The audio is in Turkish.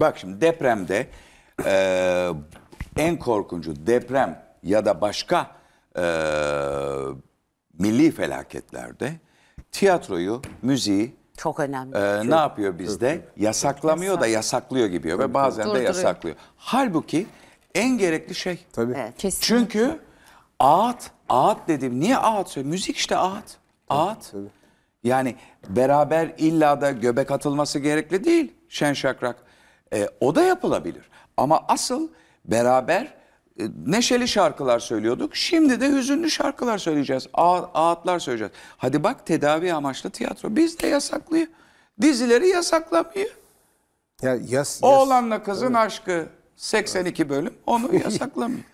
Bak şimdi depremde e, en korkuncu deprem ya da başka e, milli felaketlerde tiyatroyu, müziği çok önemli. E, ne yapıyor bizde? Yasaklamıyor Yasak. da yasaklıyor gibi ve bazen de yasaklıyor. Halbuki en gerekli şey. Tabii. Evet, kesinlikle. Çünkü ağıt, ağıt dedim. Niye ağıt? Müzik işte ağıt. Ağıt. Tabii. Yani beraber illa da göbek atılması gerekli değil. Şen şakrak. E, o da yapılabilir. Ama asıl beraber e, neşeli şarkılar söylüyorduk. Şimdi de hüzünlü şarkılar söyleyeceğiz. Ağıtlar söyleyeceğiz. Hadi bak tedavi amaçlı tiyatro. Biz de yasaklıyor. Dizileri yasaklamıyor. Ya, yas, yas, Oğlanla kızın evet. aşkı 82 bölüm onu yasaklamıyor.